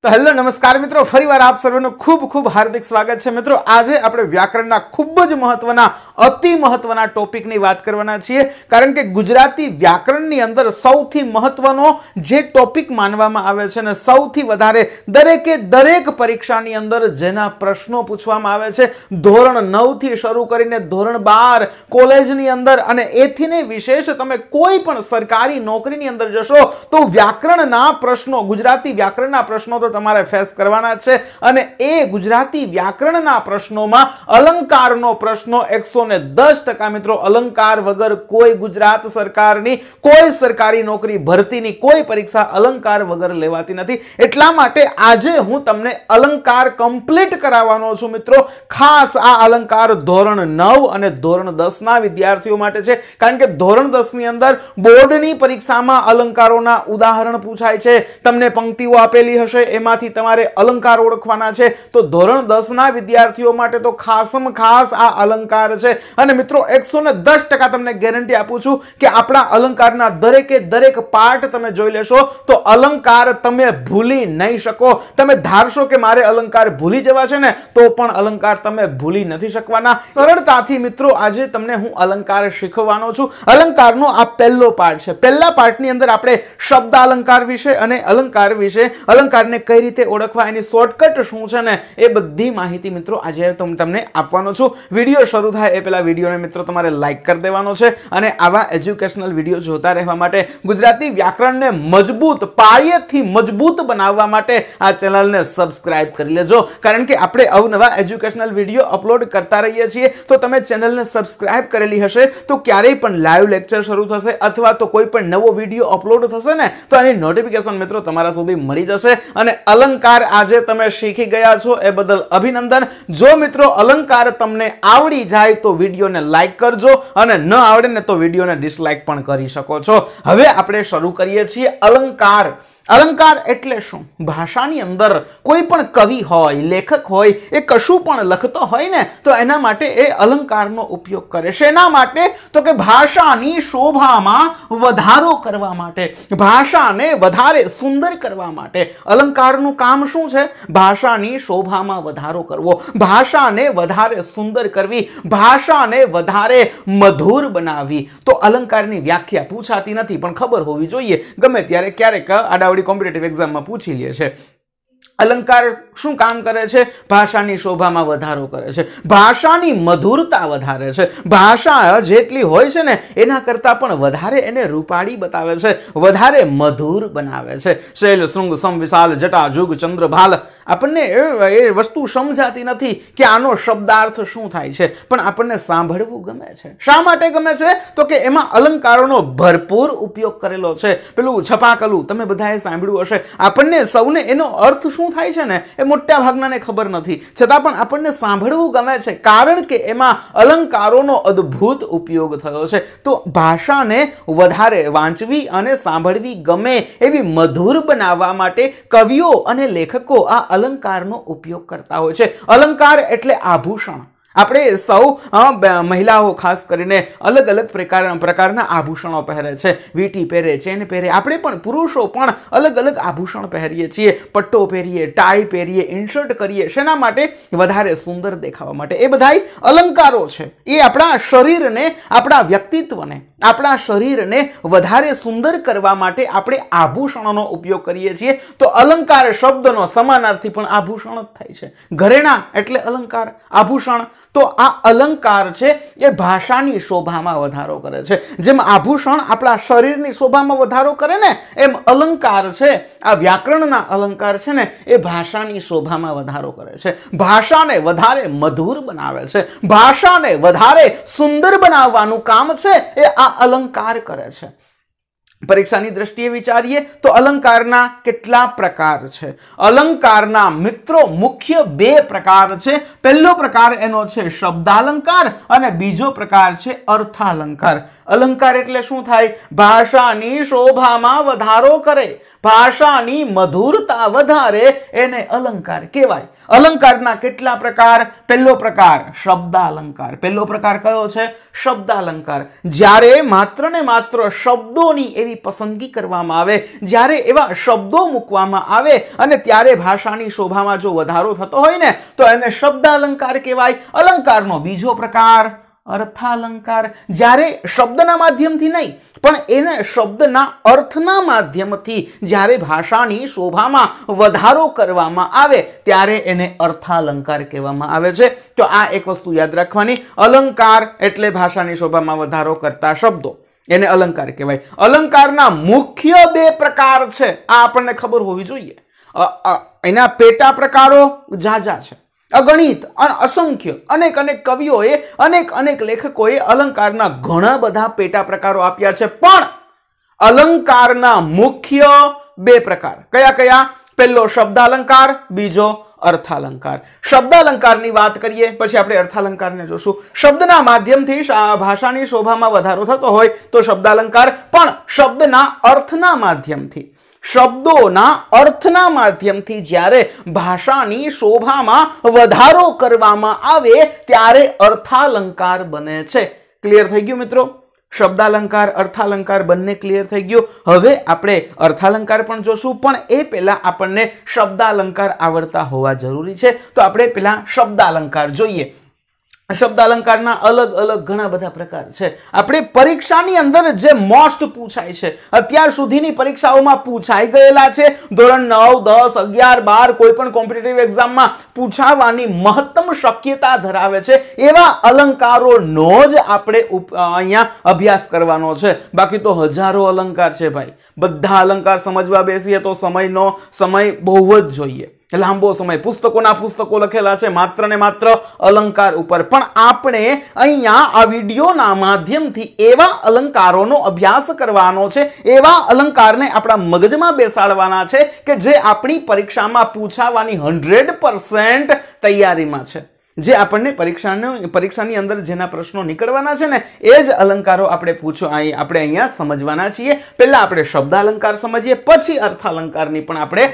તો હેલો નમસ્કાર મિત્રો ફરીવાર આપ સર્વેનું ખૂબ ખૂબ હાર્દિક સ્વાગત છે મિત્રો આજે આપણે વ્યાકરણના ખૂબ જ મહત્વના અતિ મહત્વના ટોપિકની વાત કરવાના છીએ કારણ કે ગુજરાતી વ્યાકરણની અંદર સૌથી મહત્વનો જે ટોપિક માનવામાં આવે છે અને સૌથી વધારે દરેકે દરેક પરીક્ષાની અંદર જેના પ્રશ્નો પૂછવામાં આવે છે ધોરણ નવથી શરૂ કરીને ધોરણ બાર કોલેજની અંદર અને એથી ને વિશેષ તમે કોઈ પણ સરકારી નોકરીની અંદર જશો તો વ્યાકરણના પ્રશ્નો ગુજરાતી વ્યાકરણના પ્રશ્નો તો તમારે ફેસ કરવાના છે અને એ ગુજરાતી વ્યાકરણના પ્રશ્નોમાં અલંકારનો પ્રશ્ન એકસો ને દસ ટકા મિત્રો અલંકાર વગર કોઈ ગુજરાત સરકારની કોઈ સરકારી નોકરી ભરતીની કોઈ પરીક્ષા અલંકાર વગર લેવાતી નથી એટલા માટે આજે હું તમને અલંકાર કમ્પ્લીટ કરાવવાનો છું મિત્રો ખાસ આ અલંકાર ધોરણ નવ અને ધોરણ દસના વિદ્યાર્થીઓ માટે છે કારણ કે ધોરણ દસની અંદર બોર્ડની પરીક્ષામાં અલંકારોના ઉદાહરણ પૂછાય છે તમને પંક્તિઓ આપેલી હશે એમાંથી તમારે અલંકાર ઓળખવાના છે તો ધોરણ દસના વિદ્યાર્થીઓ માટે તો ખાસમ ખાસ આ અલંકાર છે અને મિત્રો એકસો ને દસ ટકા તમને ગેરંટી આપું છું કે આપણા અલંકારના દરેકે દરેક પાર્ટ તમે જોઈ લેશો તો અલંકાર તમે ભૂલી નહીં શકો તમે ધારશો કે મારે અલંકાર ભૂલી જવા છે ને તો પણ અલંકાર તમે ભૂલી નથી શકવાના સરળતાથી મિત્રો આજે તમને હું અલંકાર શીખવવાનો છું અલંકારનો આ પહેલો પાર્ટ છે પહેલા પાર્ટની અંદર આપણે શબ્દ અલંકાર વિશે અને અલંકાર વિશે અલંકારને કઈ રીતે ઓળખવા એની શોર્ટકટ શું છે ને એ બધી માહિતી મિત્રો આજે હું તમને આપવાનો છું વિડીયો શરૂ થાય એ પહેલાં વિડીયોને મિત્રો તમારે લાઇક કરી દેવાનો છે અને આવા એજ્યુકેશનલ વિડીયો જોતા રહેવા માટે ગુજરાતી વ્યાકરણને મજબૂત પાયેથી મજબૂત બનાવવા માટે આ ચેનલને સબસ્ક્રાઇબ કરી લેજો કારણ કે આપણે અવનવા એજ્યુકેશનલ વિડીયો અપલોડ કરતા રહીએ છીએ તો તમે ચેનલને સબસ્ક્રાઇબ કરેલી હશે તો ક્યારેય પણ લાઈવ લેક્ચર શરૂ થશે અથવા તો કોઈ પણ નવો વિડીયો અપલોડ થશે ને તો એની નોટિફિકેશન મિત્રો તમારા સુધી મળી જશે અને અલંકાર આજે તમે શીખી ગયા છો એ બદલ અભિનંદન જો મિત્રો અલંકાર તમને આવડી જાય તો વિડીયોને લાઇક કરજો અને ન આવડે ને તો વિડીયોને ડિસલાઇક પણ કરી શકો છો હવે આપણે શરૂ કરીએ છીએ અલંકાર અલંકાર એટલે શું ભાષાની અંદર કોઈ પણ કવિ હોય લેખક હોય એ કશું પણ લખતો હોય ને તો એના માટે એ અલંકારનો ઉપયોગ કરે છે એના માટે તો કે ભાષાની શોભામાં વધારો કરવા માટે ભાષાને વધારે સુંદર કરવા માટે અલંકારનું કામ શું છે ભાષાની શોભામાં વધારો કરવો ભાષાને વધારે સુંદર કરવી ભાષાને વધારે મધુર બનાવવી તો અલંકારની વ્યાખ્યા પૂછાતી નથી પણ ખબર હોવી જોઈએ ગમે ત્યારે ક્યારેક આડાવડી કોમ્પિટેટિવ એક્ઝામમાં પૂછી લે છે અલંકાર શું કામ કરે છે ભાષાની શોભામાં વધારો કરે છે ભાષાની મધુરતા વધારે છે ભાષા જેટલી હોય છે ને એના કરતાં પણ વધારે એને રૂપાળી બતાવે છે વધારે મધુર બનાવે છે શૈલ શૃંગ સમવિશાલ જટા જુગ ચંદ્રભાલ આપણને એ વસ્તુ સમજાતી નથી કે આનો શબ્દાર્થ શું થાય છે પણ આપણને સાંભળવું ગમે છે શા માટે ગમે છે તો કે એમાં અલંકારોનો ભરપૂર ઉપયોગ કરેલો છે પેલું છપાકલું તમે બધાએ સાંભળ્યું હશે આપણને સૌને એનો અર્થ શું શું થાય છે ને એ મોટા ભાગનાને ખબર નથી છતાં પણ આપણને સાંભળવું ગમે છે કારણ કે એમાં અલંકારોનો અદ્ભુત ઉપયોગ થયો છે તો ભાષાને વધારે વાંચવી અને સાંભળવી ગમે એવી મધુર બનાવવા માટે કવિઓ અને લેખકો આ અલંકારનો ઉપયોગ કરતા હોય છે અલંકાર એટલે આભૂષણ આપણે સૌ મહિલાઓ ખાસ કરીને અલગ અલગ પ્રકાર પ્રકારના આભૂષણો પહેરે છે વીટી પહેરે ચેન પહેરે આપણે પણ પુરુષો પણ અલગ અલગ આભૂષણ પહેરીએ છીએ પટ્ટો પહેરીએ ટાઈ પહેરીએ ઇન્શર્ટ કરીએ શેના માટે વધારે સુંદર દેખાવા માટે એ બધાય અલંકારો છે એ આપણા શરીરને આપણા વ્યક્તિત્વને આપણા શરીરને વધારે સુંદર કરવા માટે આપણે આભૂષણોનો ઉપયોગ કરીએ છીએ તો અલંકાર શબ્દનો સમાનાર્થી પણ આભૂષણ જ થાય છે ઘરેણા એટલે અલંકાર આભૂષણ તો આ અલંકાર છે એ ભાષાની શોભામાં વધારો કરે છે જેમ આભૂષણ આપણા શરીરની શોભામાં વધારો કરે ને એમ અલંકાર છે આ વ્યાકરણના અલંકાર છે ને એ ભાષાની શોભામાં વધારો કરે છે ભાષાને વધારે મધુર બનાવે છે ભાષાને વધારે સુંદર બનાવવાનું કામ છે એ આ આ અલંકાર કરે છે પરીક્ષાની દ્રષ્ટિએ વિચારીએ તો અલંકારના કેટલા પ્રકાર છે અલંકારના મિત્રો મુખ્ય બે પ્રકાર છે પહેલો પ્રકાર એનો છે શબ્દાલંકાર અને બીજો પ્રકાર છે અર્થાલંકાર અલંકાર એટલે શું થાય ભાષાની શોભામાં વધારો કરે ભાષાની મધુરતા વધારે એને અલંકાર કહેવાય અલંકારના કેટલા પ્રકાર પહેલો પ્રકાર અલંકાર પહેલો પ્રકાર કયો છે અલંકાર જ્યારે માત્ર ને માત્ર શબ્દોની એવી પસંદગી કરવામાં આવે જ્યારે એવા શબ્દો મૂકવામાં આવે અને ત્યારે ભાષાની શોભામાં જો વધારો થતો હોય ને તો એને અલંકાર કહેવાય અલંકારનો બીજો પ્રકાર અર્થાલંકાર જ્યારે શબ્દના માધ્યમથી નહીં પણ એને શબ્દના અર્થના માધ્યમથી જ્યારે ભાષાની શોભામાં વધારો કરવામાં આવે ત્યારે એને અર્થાલંકાર કહેવામાં આવે છે તો આ એક વસ્તુ યાદ રાખવાની અલંકાર એટલે ભાષાની શોભામાં વધારો કરતા શબ્દો એને અલંકાર કહેવાય અલંકારના મુખ્ય બે પ્રકાર છે આ આપણને ખબર હોવી જોઈએ એના પેટા પ્રકારો જાજા છે અગણિત અને અસંખ્ય અનેક અનેક કવિઓએ અનેક અનેક લેખકોએ અલંકારના ઘણા બધા પેટા પ્રકારો આપ્યા છે પણ અલંકારના મુખ્ય બે પ્રકાર કયા કયા પહેલો શબ્દાલંકાર બીજો અર્થાલંકાર શબ્દાલંકારની વાત કરીએ પછી આપણે અર્થાલંકારને જોશું શબ્દના માધ્યમથી ભાષાની શોભામાં વધારો થતો હોય તો શબ્દાલંકાર પણ શબ્દના અર્થના માધ્યમથી શબ્દોના અર્થના માધ્યમથી જ્યારે ભાષાની શોભામાં વધારો કરવામાં આવે ત્યારે અર્થાલંકાર બને છે ક્લિયર થઈ ગયું મિત્રો શબ્દાલંકાર અર્થાલંકાર બંને ક્લિયર થઈ ગયો હવે આપણે અર્થાલંકાર પણ જોશું પણ એ પહેલાં આપણને શબ્દાલંકાર આવડતા હોવા જરૂરી છે તો આપણે પહેલાં શબ્દાલંકાર જોઈએ શબ્દ અલંકારના અલગ અલગ ઘણા બધા પ્રકાર છે આપણે પરીક્ષાની અંદર જે મોસ્ટ પૂછાય છે અત્યાર સુધીની પરીક્ષાઓમાં પૂછાઈ ગયેલા છે ધોરણ નવ દસ અગિયાર બાર કોઈ પણ કોમ્પિટેટિવ એક્ઝામમાં પૂછાવાની મહત્તમ શક્યતા ધરાવે છે એવા અલંકારોનો જ આપણે અહીંયા અભ્યાસ કરવાનો છે બાકી તો હજારો અલંકાર છે ભાઈ બધા અલંકાર સમજવા બેસીએ તો સમયનો સમય બહુ જ જોઈએ લાંબો સમય પુસ્તકોના પુસ્તકો લખેલા છે માત્ર ને માત્ર અલંકાર ઉપર પણ આપણે અહીંયા આ વિડીયોના માધ્યમથી એવા અલંકારોનો અભ્યાસ કરવાનો છે એવા અલંકારને આપણા મગજમાં બેસાડવાના છે કે જે આપણી પરીક્ષામાં પૂછાવાની હંડ્રેડ તૈયારીમાં છે જે આપણને પરીક્ષાનો પરીક્ષાની અંદર જેના પ્રશ્નો નીકળવાના છે ને એ જ અલંકારો આપણે પૂછો આપણે અહીંયા સમજવાના છીએ પહેલાં આપણે શબ્દ અલંકાર સમજીએ પછી અર્થાલંકારની પણ આપણે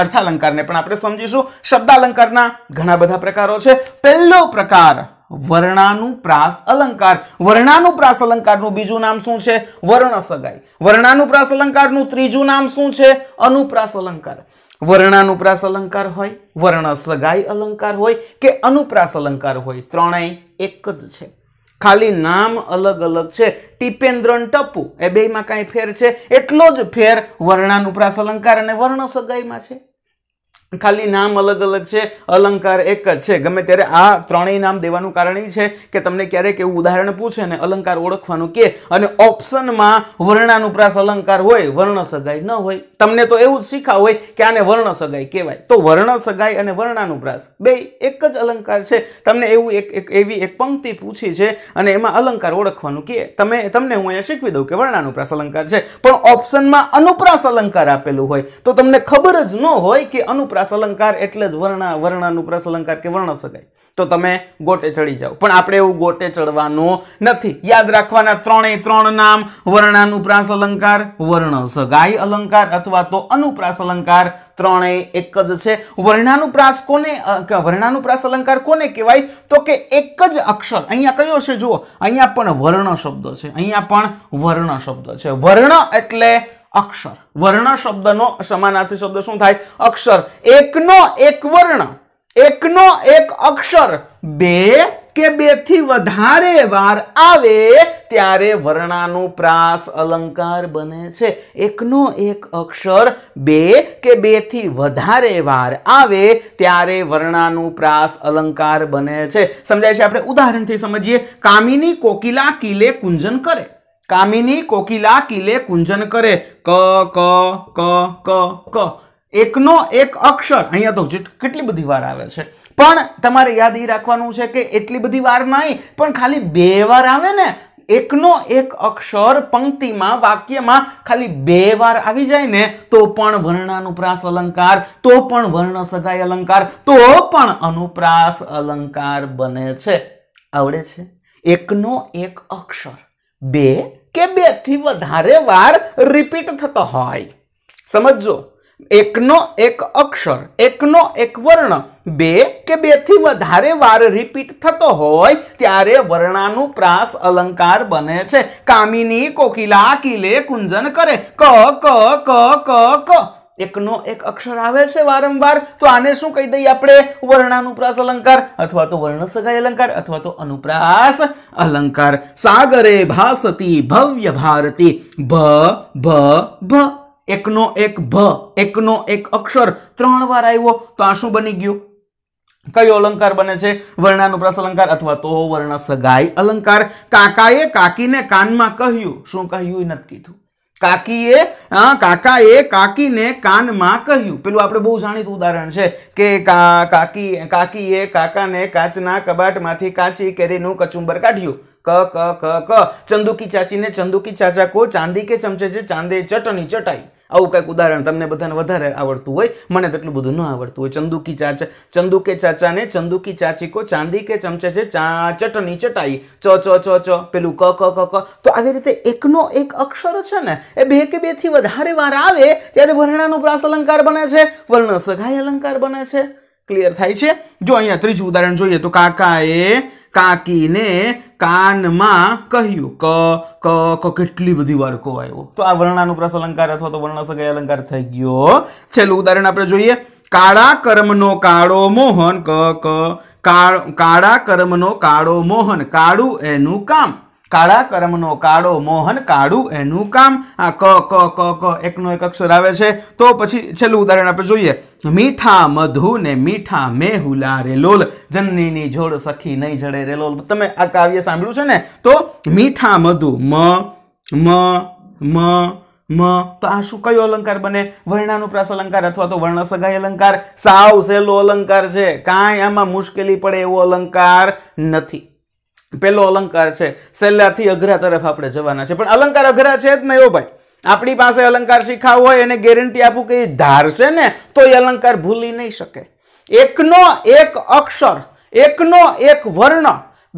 અર્થાલંકારને પણ આપણે સમજીશું શબ્દાલંકારના ઘણા બધા પ્રકારો છે પહેલો પ્રકાર વર્ણાનુપ્રાસ અલંકાર વર્ણાનુપ્રાસ અલંકારનું બીજું નામ શું છે વર્ણ સગાઈ વર્ણાનુપ્રાસ અલંકારનું ત્રીજું નામ શું છે અનુપ્રાસ અલંકાર વર્ણાનુપ્રાસ અલંકાર હોય વર્ણ સગાઈ અલંકાર હોય કે અનુપ્રાસ અલંકાર હોય ત્રણેય એક જ છે ખાલી નામ અલગ અલગ છે ટીપેન્દ્રન ટપુ એ બેમાં કાંઈ ફેર છે એટલો જ ફેર વર્ણાનુપ્રાસ અલંકાર અને વર્ણ સગાઈમાં છે ખાલી નામ અલગ અલગ છે અલંકાર એક જ છે ગમે ત્યારે આ ત્રણેય નામ દેવાનું કારણ એ છે કે તમને ક્યારેક એવું ઉદાહરણ પૂછે ને અલંકાર ઓળખવાનું કે અને ઓપ્શનમાં વર્ણાનુપ્રાસ અલંકાર હોય વર્ણ સગાઈ ન હોય તમને તો એવું જ શીખા હોય કે આને વર્ણ સગાઈ કહેવાય તો વર્ણ સગાઈ અને વર્ણાનુપ્રાસ બે એક જ અલંકાર છે તમને એવું એક એવી એક પંક્તિ પૂછી છે અને એમાં અલંકાર ઓળખવાનું કે તમે તમને હું અહીંયા શીખવી દઉં કે વર્ણાનુપ્રાસ અલંકાર છે પણ ઓપ્શનમાં અનુપ્રાસ અલંકાર આપેલું હોય તો તમને ખબર જ ન હોય કે અનુપ્રાસ ઉપરાસ અલંકાર એટલે જ વર્ણા વર્ણાનું ઉપરાસ અલંકાર કે વર્ણ શકાય તો તમે ગોટે ચડી જાઓ પણ આપણે એવું ગોટે ચડવાનું નથી યાદ રાખવાના ત્રણેય ત્રણ નામ વર્ણાનુપ્રાસ અલંકાર વર્ણ સગાઈ અલંકાર અથવા તો અનુપ્રાસ અલંકાર ત્રણેય એક જ છે વર્ણાનુપ્રાસ કોને વર્ણાનુપ્રાસ અલંકાર કોને કહેવાય તો કે એક જ અક્ષર અહીંયા કયો છે જુઓ અહીંયા પણ વર્ણ શબ્દ છે અહીંયા પણ વર્ણ શબ્દ છે વર્ણ એટલે અક્ષર વર્ણ શબ્દનો સમાનાર્થી શબ્દ શું થાય અક્ષર એકનો એક વર્ણ એકનો એક અક્ષર બે કે બેથી વધારે વાર આવે ત્યારે વર્ણાનું પ્રાસ અલંકાર બને છે એકનો એક અક્ષર બે કે બેથી વધારે વાર આવે ત્યારે વર્ણાનું પ્રાસ અલંકાર બને છે સમજાય છે આપણે ઉદાહરણથી સમજીએ કામિની કોકિલા કિલે કુંજન કરે કામિની કોકિલા કિલે કુંજન કરે ક ક ક ક ક એકનો એક અક્ષર અહીંયા તો કેટલી બધી વાર આવે છે પણ તમારે યાદ એ રાખવાનું છે કે એટલી બધી વાર નહીં પણ ખાલી બે વાર આવે ને એકનો એક અક્ષર પંક્તિમાં વાક્યમાં ખાલી બે વાર આવી જાય ને તો પણ વર્ણાનુપ્રાસ અલંકાર તો પણ વર્ણ સગાઈ અલંકાર તો પણ અનુપ્રાસ અલંકાર બને છે આવડે છે એકનો એક અક્ષર બે કે બેથી વધારે વાર રિપીટ થતો હોય સમજો એકનો એક અક્ષર એકનો એક વર્ણ બે કે બેથી વધારે વાર રિપીટ થતો હોય ત્યારે વર્ણાનું પ્રાસ અલંકાર બને છે કામિની કોકિલા કિલે કુંજન કરે ક ક ક ક ક એકનો એક અક્ષર આવે છે વારંવાર તો આને શું કહી દઈએ આપણે વર્ણાનુપ્રાસ અલંકાર અથવા તો વર્ણ સગાઈ અલંકાર અથવા તો અનુપ્રાસ અલંકાર સાગરે ભાસતી ભવ્ય ભારતી ભ ભ ભ એકનો એક ભ એકનો એક અક્ષર ત્રણ વાર આવ્યો તો આ શું બની ગયું કયો અલંકાર બને છે વર્ણાનુપ્રાસ અલંકાર અથવા તો વર્ણ સગાઈ અલંકાર કાકાએ કાકીને કાનમાં કહ્યું શું કહ્યું નથી કીધું કાકીએ કાકાએ કાકીને કાનમાં કહ્યું પેલું આપણે બહુ જાણીતું ઉદાહરણ છે કે કાકી કાકીએ કાકાને કાચના કબાટમાંથી કાચી કેરીનું કચુંબર કાઢ્યું ક ક ક ક ચંદુકી ચાચીને ચંદુકી ચાચા કો ચાંદી કે ચમચે છે ચાંદે ચટણી ચટાઈ આવું કંઈક ઉદાહરણ તમને બધાને વધારે આવડતું હોય મને તેટલું બધું ન આવડતું હોય ચંદુકી ચાચા ચંદુકે ચાચાને ચંદુકી ચાચી કો ચાંદી કે ચમચે છે ચટની ચટાઈ ચ ચ ચ ચ પેલું ક ક ક ક તો આવી રીતે એકનો એક અક્ષર છે ને એ બે કે બેથી વધારે વાર આવે ત્યારે વર્ણાનો પ્રાસ અલંકાર બને છે વર્ણ સઘાય અલંકાર બને છે ક્લિયર થાય છે જો અહીંયા ત્રીજું ઉદાહરણ જોઈએ તો કાકાએ કાકીને કાનમાં કહ્યું ક ક ક કેટલી બધી વાર આવ્યો તો આ વર્ણાનુપ્રાસ અલંકાર અથવા તો વર્ણ સગાય અલંકાર થઈ ગયો છેલ્લું ઉદાહરણ આપણે જોઈએ કાળા કર્મનો કાળો મોહન ક ક કાળા કર્મનો કાળો મોહન કાળું એનું કામ કાળા કર્મનો કાળો મોહન કાળું એનું કામ આ ક ક ક ક એકનો એક અક્ષર આવે છે તો પછી છેલ્લું ઉદાહરણ આપણે જોઈએ મીઠા મધુ ને મીઠા મેહુલા રેલોલ જનનીની જોડ સખી નહીં જડે રેલોલ તમે આ કાવ્ય સાંભળ્યું છે ને તો મીઠા મધુ મ મ મ મ તો આ શું કયો અલંકાર બને વર્ણાનુપ્રાસ અલંકાર અથવા તો વર્ણ સગાઈ અલંકાર સાવ સહેલો અલંકાર છે કાંઈ આમાં મુશ્કેલી પડે એવો અલંકાર નથી પહેલો અલંકાર છે સહેલાથી અઘરા તરફ આપણે જવાના છે પણ અલંકાર અઘરા છે જ નહીં ઓ ભાઈ આપણી પાસે અલંકાર શીખાવ હોય એને ગેરંટી આપું કે એ ધારશે ને તો એ અલંકાર ભૂલી નહીં શકે એકનો એક અક્ષર એકનો એક વર્ણ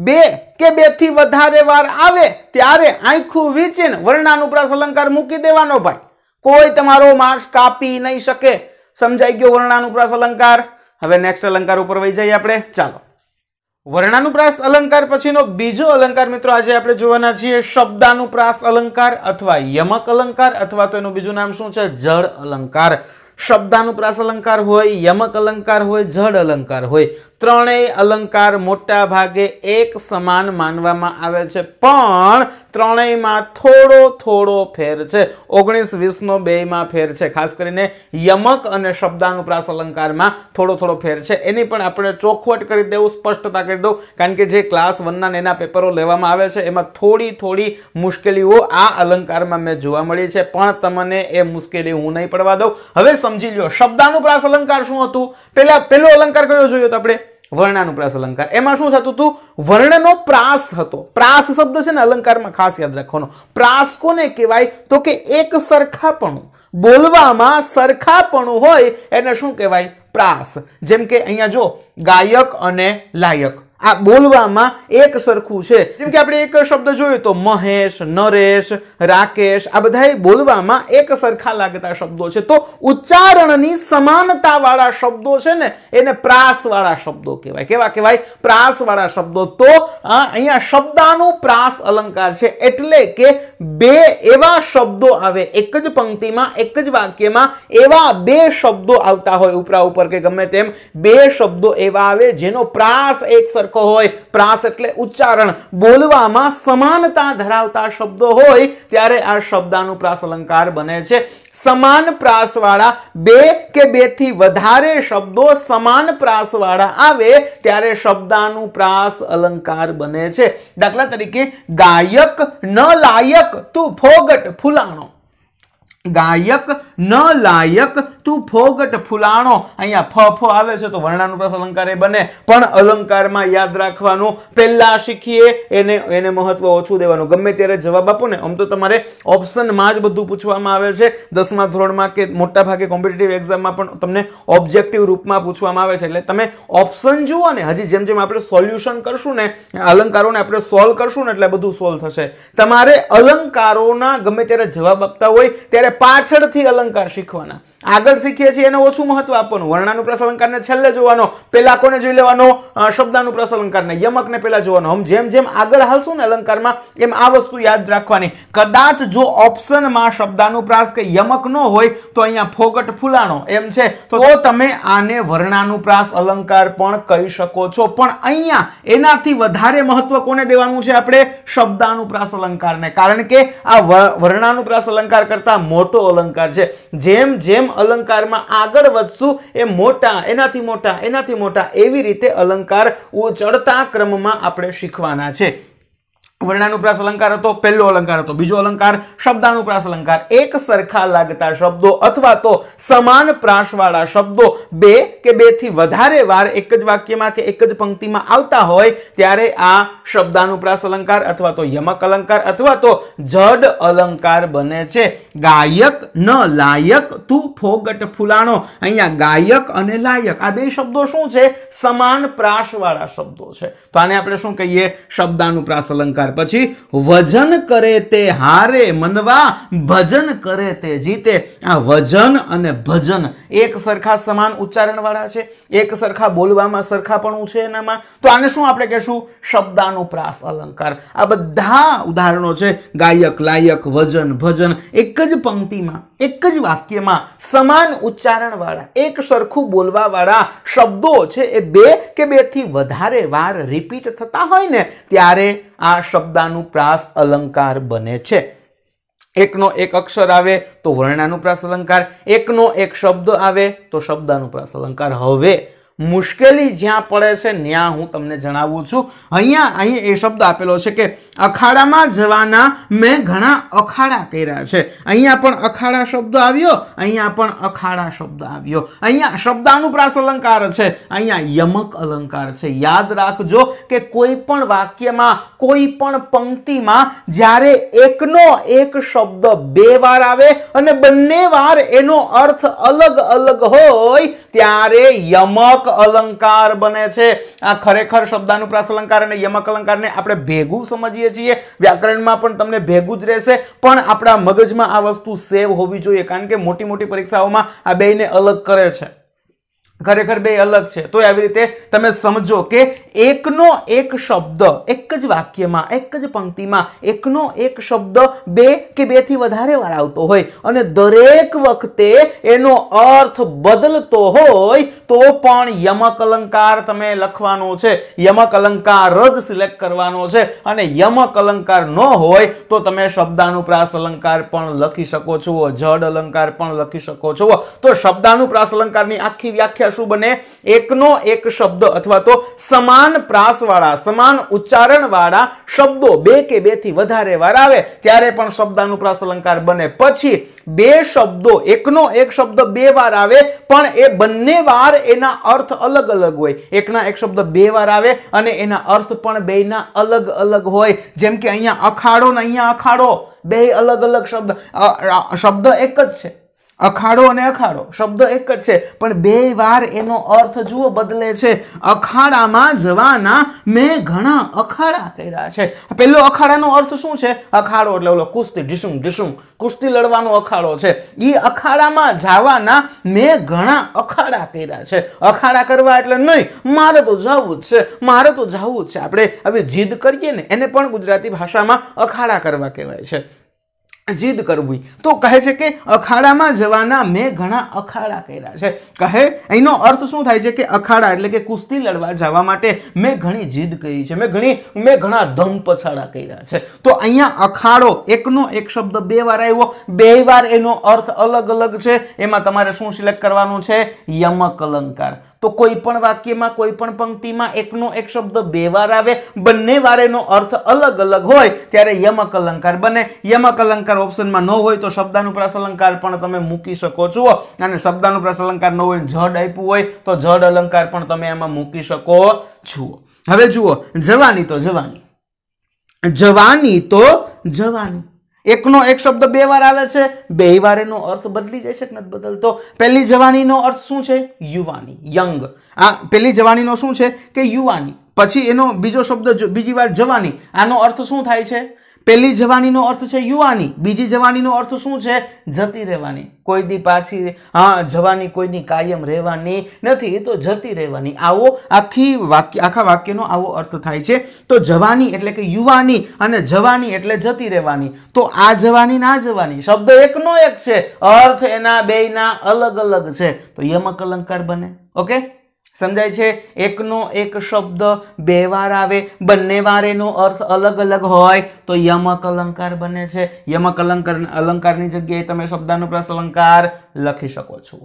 બે કે બેથી વધારે વાર આવે ત્યારે આંખું વીચીને વર્ણાનુપ્રાસ અલંકાર મૂકી દેવાનો ભાઈ કોઈ તમારો માર્ક્સ કાપી નહીં શકે સમજાઈ ગયો વર્ણાનુપ્રાસ અલંકાર હવે નેક્સ્ટ અલંકાર ઉપર વહી જઈએ આપણે ચાલો વર્ણાનુપ્રાસ અલંકાર પછીનો બીજો અલંકાર મિત્રો આજે આપણે જોવાના છીએ શબ્દાનુપ્રાસ અલંકાર અથવા યમક અલંકાર અથવા તો એનું બીજું નામ શું છે જળ અલંકાર શબ્દાનુપ્રાસ અલંકાર હોય યમક અલંકાર હોય જડ અલંકાર હોય ત્રણેય અલંકાર મોટા ભાગે એક સમાન માનવામાં આવે છે પણ ત્રણેયમાં થોડો થોડો ફેર છે ઓગણીસ વીસનો બેમાં ફેર છે ખાસ કરીને યમક અને શબ્દાનુપ્રાસ અલંકારમાં થોડો થોડો ફેર છે એની પણ આપણે ચોખવટ કરી દેવું સ્પષ્ટતા કરી દઉં કારણ કે જે ક્લાસ વનના એના પેપરો લેવામાં આવે છે એમાં થોડી થોડી મુશ્કેલીઓ આ અલંકારમાં મેં જોવા મળી છે પણ તમને એ મુશ્કેલી હું નહીં પડવા દઉં હવે સમજી લ્યો શબ્દાનુપ્રાસ અલંકાર શું હતું પહેલા પહેલો અલંકાર કયો જોયો તો આપણે વર્ણાનુપ્રાસ અલંકાર એમાં શું થતું હતું વર્ણનો પ્રાસ હતો પ્રાસ શબ્દ છે ને અલંકારમાં ખાસ યાદ રાખવાનો પ્રાસ કોને કહેવાય તો કે એક સરખાપણું બોલવામાં સરખાપણું હોય એને શું કહેવાય પ્રાસ જેમ કે અહીંયા જો ગાયક અને લાયક આ બોલવામાં એક સરખું છે જેમ કે આપણે એક શબ્દ જોયો તો મહેશ નરેશ રાકેશ આ બધા બોલવામાં એક સરખા લાગતા શબ્દો છે તો ઉચ્ચારણની સમાનતા વાળા શબ્દો છે ને એને પ્રાસવાળા શબ્દો કહેવાય કેવા કહેવાય પ્રાસવાળા શબ્દો તો અહીંયા શબ્દાનું પ્રાસ અલંકાર છે એટલે કે બે એવા શબ્દો આવે એક જ પંક્તિમાં એક જ વાક્યમાં એવા બે શબ્દો આવતા હોય ઉપરા ઉપર કે ગમે તેમ બે શબ્દો એવા આવે જેનો પ્રાસ એક સરખો સરખો હોય પ્રાસ એટલે ઉચ્ચારણ બોલવામાં સમાનતા ધરાવતા શબ્દો હોય ત્યારે આ શબ્દાનુપ્રાસ અલંકાર બને છે સમાન પ્રાસવાળા બે કે બેથી વધારે શબ્દો સમાન પ્રાસવાળા આવે ત્યારે પ્રાસ અલંકાર બને છે દાખલા તરીકે ગાયક ન લાયક તું ફોગટ ફૂલાણો ગાયક ન લાયક તું ફોગટ ફૂલાણો અહીંયા ફ ફ આવે છે તો વર્ણાનુપ્રાસ અલંકાર એ બને પણ અલંકારમાં યાદ રાખવાનું પહેલા શીખીએ એને એને મહત્વ ઓછું દેવાનું ગમે ત્યારે જવાબ આપો ને આમ તો તમારે ઓપ્શનમાં જ બધું પૂછવામાં આવે છે દસમા ધોરણમાં કે મોટા ભાગે કોમ્પિટેટિવ એક્ઝામમાં પણ તમને ઓબ્જેક્ટિવ રૂપમાં પૂછવામાં આવે છે એટલે તમે ઓપ્શન જુઓ ને હજી જેમ જેમ આપણે સોલ્યુશન કરશું ને અલંકારોને આપણે સોલ્વ કરશું ને એટલે બધું સોલ્વ થશે તમારે અલંકારોના ગમે ત્યારે જવાબ આપતા હોય ત્યારે પાછળથી અલંકાર શીખવાના આગળ આગળ શીખીએ છીએ એને ઓછું મહત્વ આપવાનું વર્ણાનુપ્રાસ અલંકારને છેલ્લે જોવાનો પહેલા કોને જોઈ લેવાનો શબ્દાનુપ્રાસ અલંકારને યમકને પહેલા જોવાનો આમ જેમ જેમ આગળ હાલશું ને અલંકારમાં એમ આ વસ્તુ યાદ રાખવાની કદાચ જો ઓપ્શનમાં શબ્દાનુપ્રાસ કે યમક ન હોય તો અહીંયા ફોગટ ફૂલાણો એમ છે તો તમે આને વર્ણાનુપ્રાસ અલંકાર પણ કહી શકો છો પણ અહીંયા એનાથી વધારે મહત્વ કોને દેવાનું છે આપણે શબ્દાનુપ્રાસ અલંકારને કારણ કે આ વર્ણાનુપ્રાસ અલંકાર કરતા મોટો અલંકાર છે જેમ જેમ અલંકાર અલંકારમાં આગળ વધશું એ મોટા એનાથી મોટા એનાથી મોટા એવી રીતે અલંકાર ચડતા ક્રમમાં આપણે શીખવાના છે વર્ણાનુપ્રાસ અલંકાર હતો પહેલો અલંકાર હતો બીજો અલંકાર શબ્દાનુપ્રાસ અલંકાર એક સરખા લાગતા શબ્દો અથવા તો સમાન પ્રાસવાળા શબ્દો બે કે બેથી વધારે વાર એક જ વાક્યમાંથી એક જ પંક્તિમાં આવતા હોય ત્યારે આ શબ્દાનુપ્રાસ અલંકાર અથવા તો યમક અલંકાર અથવા તો જડ અલંકાર બને છે ગાયક ન લાયક તું ફોગટ ફુલાણો અહીંયા ગાયક અને લાયક આ બે શબ્દો શું છે સમાન પ્રાસવાળા શબ્દો છે તો આને આપણે શું કહીએ શબ્દાનુપ્રાસ અલંકાર ત્યાર પછી વજન કરે તે હારે મનવા ભજન કરે તે જીતે આ વજન અને ભજન એક સરખા સમાન ઉચ્ચારણવાળા છે એક સરખા બોલવામાં સરખાપણું છે એનામાં તો આને શું આપણે કહેશું શબ્દાનુપ્રાસ અલંકાર આ બધા ઉદાહરણો છે ગાયક લાયક વજન ભજન એક જ પંક્તિમાં એક જ વાક્યમાં સમાન ઉચ્ચારણવાળા એક સરખું બોલવાવાળા શબ્દો છે એ બે કે બેથી વધારે વાર રિપીટ થતા હોય ને ત્યારે આ શબ્દાનુપ્રાસ અલંકાર બને છે એકનો એક અક્ષર આવે તો વર્ણાનુપ્રાસ અલંકાર એકનો એક શબ્દ આવે તો શબ્દાનુપ્રાસ અલંકાર હવે મુશ્કેલી જ્યાં પડે છે ત્યાં હું તમને જણાવું છું અહીંયા અહીં એ શબ્દ આપેલો છે કે અખાડામાં જવાના મેં ઘણા અખાડા કર્યા છે અહીંયા પણ અખાડા શબ્દ આવ્યો અહીંયા પણ અખાડા શબ્દ આવ્યો અહીંયા શબ્દાનુપ્રાસ અલંકાર છે અહીંયા યમક અલંકાર છે યાદ રાખજો કે કોઈ પણ વાક્યમાં કોઈ પણ પંક્તિમાં જ્યારે એકનો એક શબ્દ બે વાર આવે અને બંને વાર એનો અર્થ અલગ અલગ હોય ત્યારે યમક અલંકાર બને છે આ ખરેખર શબ્દાનુપ્રાસ અલંકાર અને યમક અલંકારને આપણે ભેગું સમજીએ છીએ વ્યાકરણમાં પણ તમને ભેગું જ રહેશે પણ આપણા મગજમાં આ વસ્તુ સેવ હોવી જોઈએ કારણ કે મોટી મોટી પરીક્ષાઓમાં આ બેને અલગ કરે છે ખરેખર બે અલગ છે તો એવી રીતે તમે સમજો કે એકનો એક શબ્દ એક જ વાક્યમાં એક જ પંક્તિમાં એકનો એક શબ્દ બે કે બેથી વધારે વાર આવતો હોય અને દરેક વખતે એનો અર્થ બદલતો હોય તો પણ યમક અલંકાર તમે લખવાનો છે યમક અલંકાર જ સિલેક્ટ કરવાનો છે અને યમક અલંકાર ન હોય તો તમે શબ્દાનુપ્રાસ અલંકાર પણ લખી શકો છો જડ અલંકાર પણ લખી શકો છો તો શબ્દાનુપ્રાસ અલંકારની આખી વ્યાખ્યા શું બને એકનો એક શબ્દ અથવા તો સમાન પ્રાસવાળા સમાન ઉચ્ચારણવાળા શબ્દો બે કે બેથી વધારે વાર આવે ત્યારે પણ શબ્દાનુપ્રાસ અલંકાર બને પછી બે શબ્દો એકનો એક શબ્દ બે વાર આવે પણ એ બંને વાર એના અર્થ અલગ અલગ હોય એકના એક શબ્દ બે વાર આવે અને એના અર્થ પણ બે ના અલગ અલગ હોય જેમ કે અહીંયા અખાડો ને અહીંયા અખાડો બે અલગ અલગ શબ્દ શબ્દ એક જ છે અખાડો અને અખાડો શબ્દ એક જ છે પણ બે વાર એનો અર્થ જુઓ બદલે છે અખાડામાં જવાના મેં ઘણા અખાડા કર્યા છે પહેલો અખાડાનો અર્થ શું છે અખાડો એટલે ઓલો કુસ્તી ઢીસું ઢીસું કુસ્તી લડવાનો અખાડો છે એ અખાડામાં જવાના મેં ઘણા અખાડા કર્યા છે અખાડા કરવા એટલે નહીં મારે તો જવું જ છે મારે તો જવું જ છે આપણે હવે જીદ કરીએ ને એને પણ ગુજરાતી ભાષામાં અખાડા કરવા કહેવાય છે જીદ કરવી તો કહે છે કે અખાડામાં જવાના મેં ઘણા અખાડા કર્યા છે કહે એનો અર્થ શું થાય છે કે અખાડા એટલે કે કુસ્તી લડવા જવા માટે મેં ઘણી જીદ કરી છે મેં ઘણી મેં ઘણા ધમ પછાડા કર્યા છે તો અહીંયા અખાડો એકનો એક શબ્દ બે વાર આવ્યો બે વાર એનો અર્થ અલગ અલગ છે એમાં તમારે શું સિલેક્ટ કરવાનું છે યમક અલંકાર તો કોઈ પણ વાક્યમાં કોઈ પણ પંક્તિમાં એકનો એક શબ્દ બે વાર આવે બંને વારેનો અર્થ અલગ અલગ હોય ત્યારે યમક અલંકાર બને યમક અલંકાર ઓપ્શનમાં ન હોય તો શબ્દાનુપ્રાસ અલંકાર પણ તમે મૂકી શકો છો અને શબ્દાનુપ્રાસ અલંકાર ન હોય જડ આપ્યું હોય તો જડ અલંકાર પણ તમે એમાં મૂકી શકો છો હવે જુઓ જવાની તો જવાની જવાની તો જવાની એકનો એક શબ્દ બે વાર આવે છે બે વાર એનો અર્થ બદલી જાય છે કે નથી બદલતો પહેલી જવાનીનો અર્થ શું છે યુવાની યંગ આ પહેલી જવાનીનો શું છે કે યુવાની પછી એનો બીજો શબ્દ બીજી વાર જવાની આનો અર્થ શું થાય છે પહેલી જવાનીનો અર્થ છે યુવાની બીજી જવાનીનો અર્થ શું છે જતી રહેવાની કોઈ દી પાછી હા જવાની કોઈની કાયમ રહેવાની નથી તો જતી રહેવાની આવો આખી વાક્ય આખા વાક્યનો આવો અર્થ થાય છે તો જવાની એટલે કે યુવાની અને જવાની એટલે જતી રહેવાની તો આ જવાની ના જવાની શબ્દ એકનો એક છે અર્થ એના બેયના અલગ અલગ છે તો યમક અલંકાર બને ઓકે સમજાય છે એકનો એક શબ્દ બે વાર આવે બંને વાર એનો અર્થ અલગ અલગ હોય તો યમક અલંકાર બને છે યમક અલંકાર અલંકારની જગ્યાએ તમે શબ્દાનુપ્રાસ અલંકાર લખી શકો છો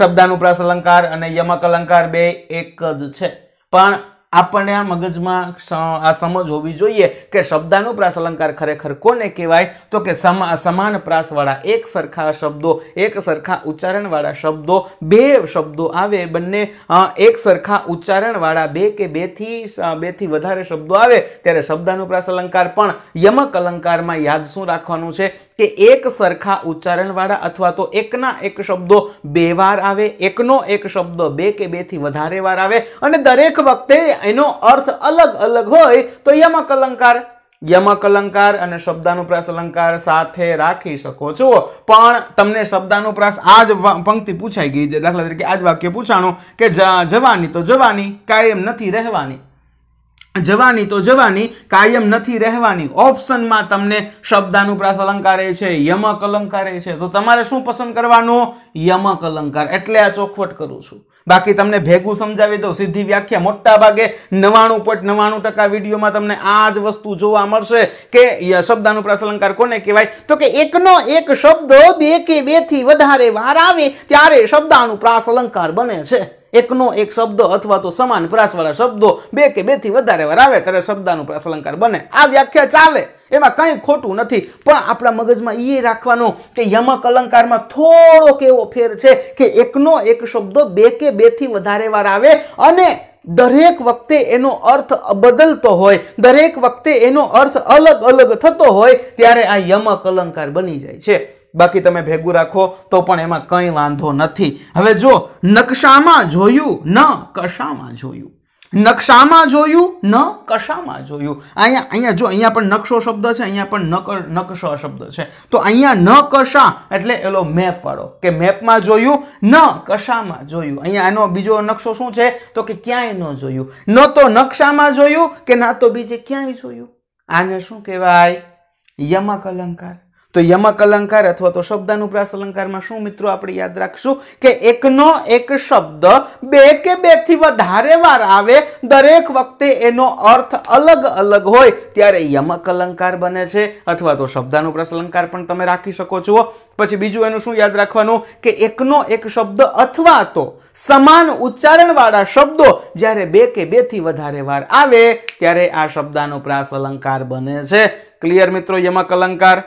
શબ્દાનુપ્રાસ અલંકાર અને યમક અલંકાર બે એક જ છે પણ આપણને આ મગજમાં આ સમજ હોવી જોઈએ કે શબ્દાનુપ્રાસ અલંકાર ખરેખર કોને કહેવાય તો કે સમાન પ્રાસવાળા એક સરખા શબ્દો એક સરખા ઉચ્ચારણવાળા શબ્દો બે શબ્દો આવે બંને એક સરખા ઉચ્ચારણવાળા બે કે બેથી બેથી વધારે શબ્દો આવે ત્યારે શબ્દાનુપ્રાસ અલંકાર પણ યમક અલંકારમાં યાદ શું રાખવાનું છે કે એક સરખા ઉચ્ચારણવાળા અથવા તો એકના એક શબ્દો બે વાર આવે એકનો એક શબ્દ બે કે બેથી વધારે વાર આવે અને દરેક વખતે એનો અર્થ અલગ અલગ હોય તો યમક અલંકાર યમક અલંકાર અને શબ્દાનુપ્રાસ અલંકાર સાથે રાખી શકો છો પણ તમને શબ્દાનુપ્રાસ આ જ પંક્તિ પૂછાઈ ગઈ છે દાખલા તરીકે આ જ વાક્ય પૂછાણું કે જવાની તો જવાની કાયમ નથી રહેવાની જવાની તો જવાની કાયમ નથી રહેવાની ઓપ્શનમાં તમને શબ્દાનુપ્રાસ અલંકાર છે યમક અલંકાર એ છે તો તમારે શું પસંદ કરવાનું યમક અલંકાર એટલે આ ચોખવટ કરું છું બાકી તમને ભેગું સમજાવી દઉં સીધી વ્યાખ્યા મોટા ભાગે નવાણું પોઈન્ટ નવાણું ટકા વિડીયોમાં તમને આ જ વસ્તુ જોવા મળશે કે શબ્દાનુપ્રાસ અલંકાર કોને કહેવાય તો કે એકનો એક શબ્દ બે કે બેથી વધારે વાર આવે ત્યારે શબ્દાનુપ્રાસ અલંકાર બને છે એકનો એક શબ્દ અથવા તો સમાન પ્રાસવાળા શબ્દો બે કે બેથી વધારે વાર આવે ત્યારે પ્રાસ અલંકાર બને આ વ્યાખ્યા ચાલે એમાં કંઈ ખોટું નથી પણ આપણા મગજમાં એ રાખવાનું કે યમક અલંકારમાં થોડોક એવો ફેર છે કે એકનો એક શબ્દ બે કે બેથી વધારે વાર આવે અને દરેક વખતે એનો અર્થ બદલતો હોય દરેક વખતે એનો અર્થ અલગ અલગ થતો હોય ત્યારે આ યમક અલંકાર બની જાય છે બાકી તમે ભેગું રાખો તો પણ એમાં કંઈ વાંધો નથી હવે જો નકશામાં જોયું ન કશામાં જોયું નકશામાં જોયું ન કશામાં જોયું અહીંયા અહીંયા જો અહીંયા પણ નકશો શબ્દ છે અહીંયા પણ નક નકશો શબ્દ છે તો અહીંયા ન કશા એટલે એલો મેપ વાળો કે મેપમાં જોયું ન કશામાં જોયું અહીંયા એનો બીજો નકશો શું છે તો કે ક્યાંય ન જોયું ન તો નકશામાં જોયું કે ના તો બીજે ક્યાંય જોયું આને શું કહેવાય યમક અલંકાર તો યમક અલંકાર અથવા તો શબ્દાનુપ્રાસ અલંકારમાં શું મિત્રો આપણે યાદ રાખશું કે એકનો એક શબ્દ બે કે બેથી વધારે વાર આવે દરેક વખતે એનો અર્થ અલગ અલગ હોય ત્યારે યમક અલંકાર બને છે અથવા તો શબ્દાનુપ્રાસ અલંકાર પણ તમે રાખી શકો છો પછી બીજું એનું શું યાદ રાખવાનું કે એકનો એક શબ્દ અથવા તો સમાન ઉચ્ચારણવાળા શબ્દો જ્યારે બે કે બેથી વધારે વાર આવે ત્યારે આ શબ્દાનુપ્રાસ અલંકાર બને છે ક્લિયર મિત્રો યમક અલંકાર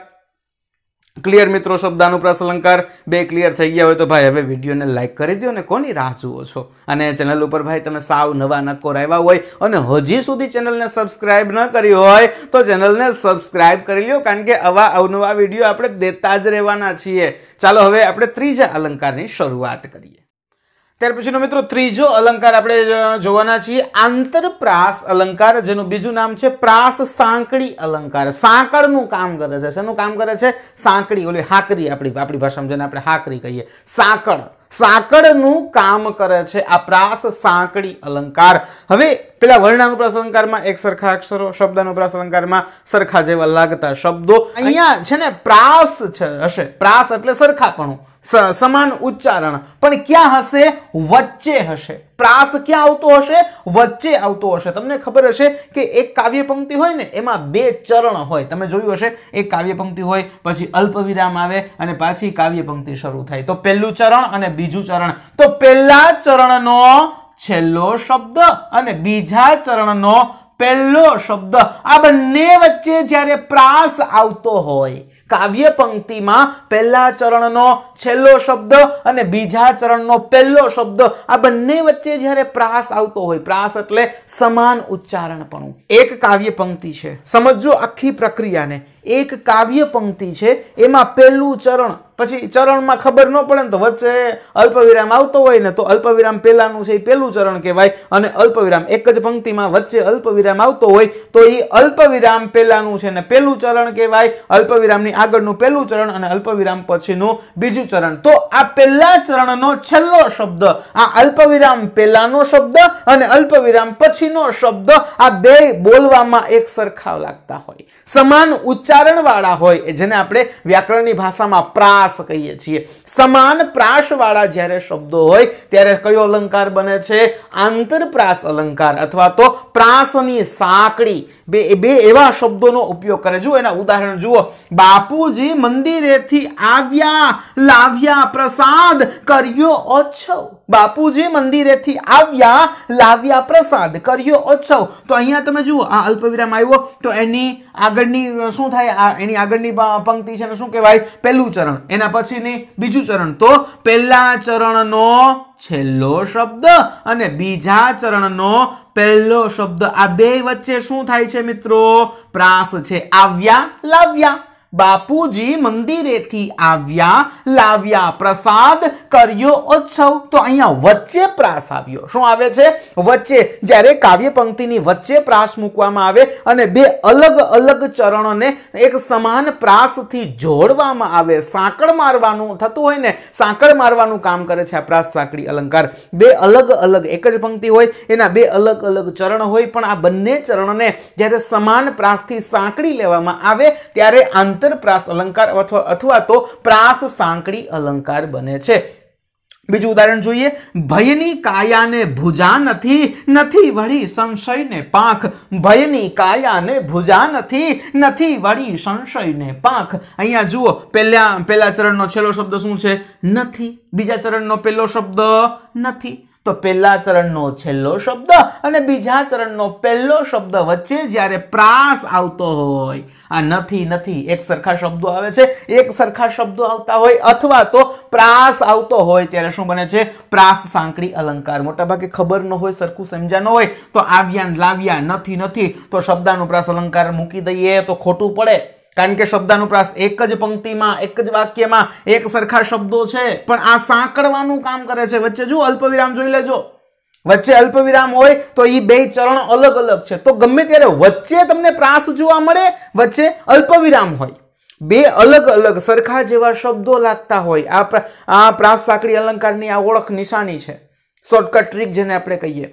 ક્લિયર મિત્રો શબ્દ અનુપ્રાસ અલંકાર બે ક્લિયર થઈ ગયા હોય તો ભાઈ હવે વિડીયોને લાઇક કરી દો અને કોની રાહ જુઓ છો અને ચેનલ ઉપર ભાઈ તમે સાવ નવા નક્કો આવ્યા હોય અને હજી સુધી ચેનલને સબસ્ક્રાઇબ ન કરી હોય તો ચેનલને સબસ્ક્રાઇબ કરી લો કારણ કે આવા અવનવા વિડીયો આપણે દેતા જ રહેવાના છીએ ચાલો હવે આપણે ત્રીજા અલંકારની શરૂઆત કરીએ ત્યાર પછીનો મિત્રો ત્રીજો અલંકાર આપણે જોવાના છીએ આંતરપ્રાસ અલંકાર જેનું બીજું નામ છે પ્રાસ સાંકડી અલંકાર સાંકળનું કામ કરે છે શેનું કામ કરે છે સાંકડી ઓલી હાકરી આપણી આપણી ભાષામાં જેને આપણે હાકરી કહીએ સાંકળ સાંકળનું કામ કરે છે આ પ્રાસ સાંકળી અલંકાર હવે પેલા વર્ણાનુપ્રાસ અલંકારમાં એક સરખા અક્ષરો શબ્દાનુપ્રાસ અલંકારમાં સરખા જેવા લાગતા શબ્દો અહીંયા છે ને પ્રાસ છે હશે પ્રાસ એટલે સરખાપણું સમાન ઉચ્ચારણ પણ ક્યાં હશે વચ્ચે હશે પ્રાસ ક્યાં આવતો હશે વચ્ચે આવતો હશે તમને ખબર હશે કે એક કાવ્ય પંક્તિ હોય ને એમાં બે ચરણ હોય તમે જોયું હશે એક કાવ્ય પંક્તિ હોય પછી અલ્પ વિરામ આવે અને પાછી કાવ્ય પંક્તિ શરૂ થાય તો પહેલું ચરણ અને બીજું ચરણ તો પહેલા ચરણનો છેલ્લો શબ્દ અને બીજા ચરણનો પહેલો શબ્દ આ બંને વચ્ચે જ્યારે પ્રાસ આવતો હોય કાવ્ય પંક્તિમાં પહેલા ચરણનો છેલ્લો શબ્દ અને બીજા ચરણનો પહેલો શબ્દ આ બંને વચ્ચે જ્યારે પ્રાસ આવતો હોય પ્રાસ એટલે સમાન ઉચ્ચારણ પણ એક કાવ્ય પંક્તિ છે સમજો આખી પ્રક્રિયાને એક કાવ્ય પંક્તિ છે એમાં પહેલું ચરણ પછી ચરણમાં ખબર ન પડે ને તો વચ્ચે અલ્પવિરામ આવતો હોય ને તો અલ્પવિરામ પહેલાનું છે એ પહેલું ચરણ કહેવાય અને અલ્પવિરામ એક જ પંક્તિમાં વચ્ચે અલ્પવિરામ આવતો હોય તો એ અલ્પવિરામ પહેલાનું છે ને પહેલું ચરણ કહેવાય અલ્પવિરામની આગળનું પહેલું ચરણ અને અલ્પવિરામ પછીનું બીજું ચરણ તો આ પહેલા ચરણનો છેલ્લો શબ્દ આ અલ્પવિરામ પહેલાનો શબ્દ અને અલ્પવિરામ પછીનો શબ્દ આ બે બોલવામાં એક સરખા લાગતા હોય સમાન ઉચ્ચારણવાળા હોય જેને આપણે વ્યાકરણની ભાષામાં પ્રાસ વિકાસ કહીએ છીએ સમાન પ્રાસવાળા જ્યારે શબ્દો હોય ત્યારે કયો અલંકાર બને છે આંતરપ્રાસ અલંકાર અથવા તો પ્રાસની સાંકળી બે બે એવા શબ્દોનો ઉપયોગ કરે જુઓ એના ઉદાહરણ જુઓ બાપુજી મંદિરેથી આવ્યા લાવ્યા પ્રસાદ કર્યો ઓછવ બાપુજી મંદિરેથી આવ્યા લાવ્યા પ્રસાદ કર્યો ઓછવ તો અહીંયા તમે જુઓ આ અલ્પવિરામ આવ્યો તો એની આગળની શું થાય આ એની આગળની પંક્તિ છે શું કહેવાય પહેલું ચરણ એના પછીની બીજું બીજું ચરણ તો પહેલા ચરણનો છેલ્લો શબ્દ અને બીજા ચરણનો પહેલો શબ્દ આ બે વચ્ચે શું થાય છે મિત્રો પ્રાસ છે આવ્યા લાવ્યા બાપુજી મંદિરેથી આવ્યા લાવ્યા પ્રસાદ કર્યો ઉત્સવ તો અહીંયા વચ્ચે પ્રાસ આવ્યો શું આવે છે વચ્ચે જ્યારે કાવ્ય પંક્તિની વચ્ચે પ્રાસ મૂકવામાં આવે અને બે અલગ અલગ ચરણોને એક સમાન પ્રાસથી જોડવામાં આવે સાંકળ મારવાનું થતું હોય ને સાંકળ મારવાનું કામ કરે છે આ પ્રાસ સાંકળી અલંકાર બે અલગ અલગ એક જ પંક્તિ હોય એના બે અલગ અલગ ચરણ હોય પણ આ બંને ચરણને જ્યારે સમાન પ્રાસથી સાંકળી લેવામાં આવે ત્યારે આંતર પ્રાસ અલંકાર અથવા અથવા તો પ્રાસ સાંકડી અલંકાર બને છે બીજું ઉદાહરણ જોઈએ ભયની કાયાને ભુજા નથી નથી વળી સંશયને પાંખ ભયની કાયાને ભુજા નથી નથી વળી સંશયને પાંખ અહીંયા જુઓ પહેલા પહેલા ચરણનો છેલ્લો શબ્દ શું છે નથી બીજા ચરણનો પહેલો શબ્દ નથી તો પહેલા ચરણનો છેલ્લો શબ્દ અને બીજા ચરણનો પહેલો શબ્દ વચ્ચે જ્યારે પ્રાસ આવતો હોય આ નથી નથી એક સરખા શબ્દો આવે છે એક સરખા શબ્દો આવતા હોય અથવા તો પ્રાસ આવતો હોય ત્યારે શું બને છે પ્રાસ સાંકડી અલંકાર મોટાભાગે ખબર ન હોય સરખું સમજ્યા ન હોય તો આવ્યા લાવ્યા નથી નથી તો પ્રાસ અલંકાર મૂકી દઈએ તો ખોટું પડે કારણ કે શબ્દાનુપ્રાસ એક જ પંક્તિમાં એક જ વાક્યમાં એક સરખા શબ્દો છે પણ આ સાંકળવાનું કામ કરે છે વચ્ચે જો અલ્પવિરામ જોઈ લેજો વચ્ચે અલ્પવિરામ હોય તો એ બે ચરણ અલગ અલગ છે તો ગમે ત્યારે વચ્ચે તમને પ્રાસ જોવા મળે વચ્ચે અલ્પવિરામ હોય બે અલગ અલગ સરખા જેવા શબ્દો લાગતા હોય આ આ પ્રાસ સાંકળી અલંકારની આ ઓળખ નિશાની છે શોર્ટકટ ટ્રીક જેને આપણે કહીએ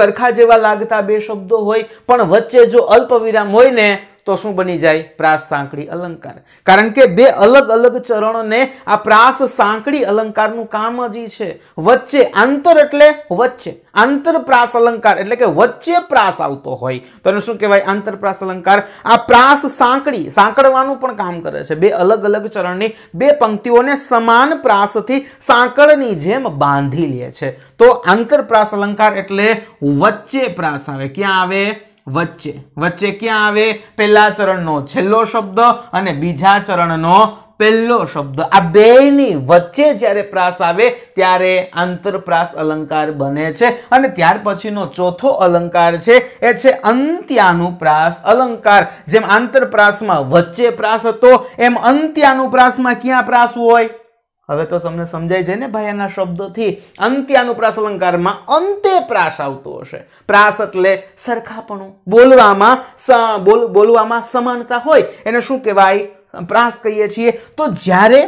સરખા જેવા લાગતા બે શબ્દો હોય પણ વચ્ચે જો અલ્પવિરામ હોય ને તો શું બની જાય પ્રાસ સાંકડી અલંકાર કારણ કે બે અલગ અલગ ચરણને આ પ્રાસ સાંકડી અલંકારનું કામ જ છે વચ્ચે આંતર એટલે વચ્ચે આંતર પ્રાસ અલંકાર એટલે કે વચ્ચે પ્રાસ આવતો હોય તો એને શું કહેવાય આંતર પ્રાસ અલંકાર આ પ્રાસ સાંકડી સાંકળવાનું પણ કામ કરે છે બે અલગ અલગ ચરણની બે પંક્તિઓને સમાન પ્રાસથી સાંકળની જેમ બાંધી લે છે તો આંતર પ્રાસ અલંકાર એટલે વચ્ચે પ્રાસ આવે ક્યાં આવે વચ્ચે વચ્ચે ક્યાં આવે પહેલા ચરણનો છેલ્લો શબ્દ અને બીજા ચરણનો પહેલો શબ્દ આ બેની વચ્ચે જ્યારે પ્રાસ આવે ત્યારે આંતરપ્રાસ અલંકાર બને છે અને ત્યાર પછીનો ચોથો અલંકાર છે એ છે અંત્યાનુપ્રાસ અલંકાર જેમ આંતરપ્રાસમાં વચ્ચે પ્રાસ હતો એમ અંત્યાનુપ્રાસમાં ક્યાં પ્રાસ હોય હવે તો તમને સમજાય છે ને ભાઈ એના શબ્દોથી અંત્યાનુપ્રાસ અલંકારમાં અંતે પ્રાસ આવતો હશે પ્રાસ એટલે સરખાપણું બોલવામાં બોલવામાં સમાનતા હોય એને શું કહેવાય પ્રાસ કહીએ છીએ તો જ્યારે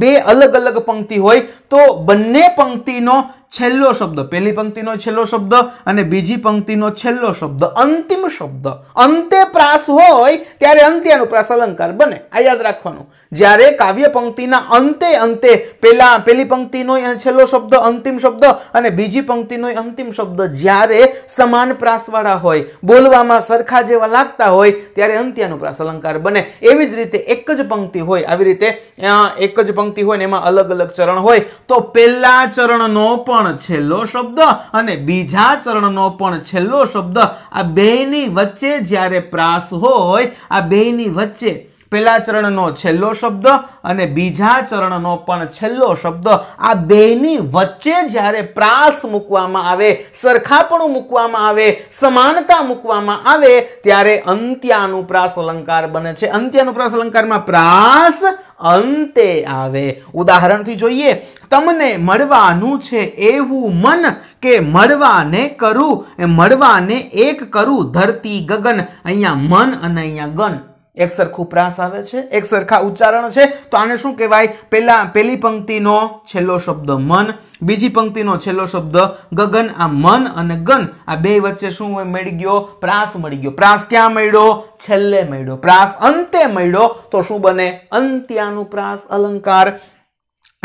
બે અલગ અલગ પંક્તિ હોય તો બંને પંક્તિનો છેલ્લો શબ્દ પહેલી પંક્તિનો છેલ્લો શબ્દ અને બીજી પંક્તિનો છેલ્લો શબ્દ અંતિમ શબ્દ અંતે પ્રાસ હોય ત્યારે અંત્યનું પ્રાસ અલંકાર બને આ યાદ રાખવાનું જ્યારે કાવ્ય પંક્તિના અંતે અંતે પેલા પેલી પંક્તિનો છેલ્લો શબ્દ અંતિમ શબ્દ અને બીજી પંક્તિનો અંતિમ શબ્દ જ્યારે સમાન પ્રાસવાળા હોય બોલવામાં સરખા જેવા લાગતા હોય ત્યારે અંત્યનું પ્રાસ અલંકાર બને એવી જ રીતે એક જ પંક્તિ હોય આવી રીતે એક જ પંક્તિ હોય ને એમાં અલગ અલગ ચરણ હોય તો પહેલા ચરણનો પણ પણ છેલ્લો શબ્દ અને બીજા ચરણનો પણ છેલ્લો શબ્દ આ બેની વચ્ચે જ્યારે પ્રાસ હોય આ બેની વચ્ચે પહેલા ચરણનો છેલ્લો શબ્દ અને બીજા ચરણનો પણ છેલ્લો શબ્દ આ બેની વચ્ચે જ્યારે પ્રાસ મૂકવામાં આવે સરખાપણું મૂકવામાં આવે સમાનતા મૂકવામાં આવે ત્યારે અંત્યાનુપ્રાસ અલંકાર બને છે અંત્યાનુપ્રાસ અલંકારમાં પ્રાસ અંતે આવે ઉદાહરણથી જોઈએ તમને મળવાનું છે એવું મન કે મળવાને કરું મળવાને એક કરું ધરતી ગગન અહીંયા મન અને અહીંયા ગન એક સરખું પ્રાસ આવે છે એક સરખા ઉચ્ચારણ છે તો આને શું કહેવાય પહેલા પેલી પંક્તિનો છેલ્લો શબ્દ મન બીજી પંક્તિનો છેલ્લો શબ્દ ગગન આ મન અને ગન આ બે વચ્ચે શું મળી ગયો પ્રાસ મળી ગયો પ્રાસ ક્યાં મળ્યો છેલ્લે મળ્યો પ્રાસ અંતે મળ્યો તો શું બને અંત્યાનું પ્રાસ અલંકાર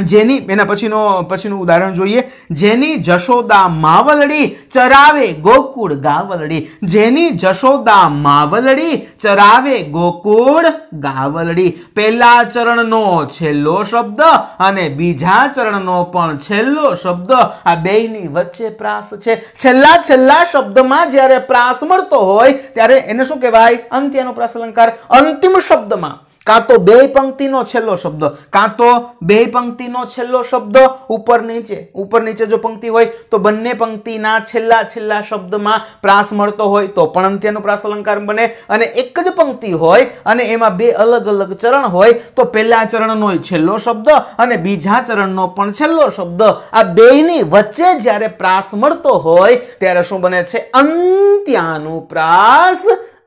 જેની એના પછીનો પછીનું ઉદાહરણ જોઈએ જેની જશોદા માવલડી ચરાવે ગોકુળ ગાવલડી જેની જશોદા માવલડી ચરાવે ગોકુળ ગાવલડી પહેલા ચરણનો છેલ્લો શબ્દ અને બીજા ચરણનો પણ છેલ્લો શબ્દ આ બેયની વચ્ચે પ્રાસ છે છેલ્લા છેલ્લા શબ્દમાં જ્યારે પ્રાસ મળતો હોય ત્યારે એને શું કહેવાય અંત્યનો પ્રાસ અલંકાર અંતિમ શબ્દમાં કાં તો બે પંક્તિનો છેલ્લો શબ્દ કાં તો બે પંક્તિનો છેલ્લો શબ્દ ઉપર નીચે ઉપર નીચે જો પંક્તિ હોય તો બંને પંક્તિના છેલ્લા છેલ્લા શબ્દમાં પ્રાસ મળતો હોય તો પણ અંત્યનો પ્રાસ અલંકાર બને અને એક જ પંક્તિ હોય અને એમાં બે અલગ અલગ ચરણ હોય તો પહેલા ચરણનો છેલ્લો શબ્દ અને બીજા ચરણનો પણ છેલ્લો શબ્દ આ બેયની વચ્ચે જ્યારે પ્રાસ મળતો હોય ત્યારે શું બને છે અંત્યાનુપ્રાસ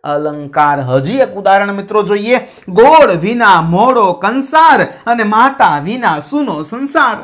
અલંકાર હજી એક ઉદાહરણ મિત્રો જોઈએ ગોળ વિના મોડો કંસાર અને માતા વિના સુનો સંસાર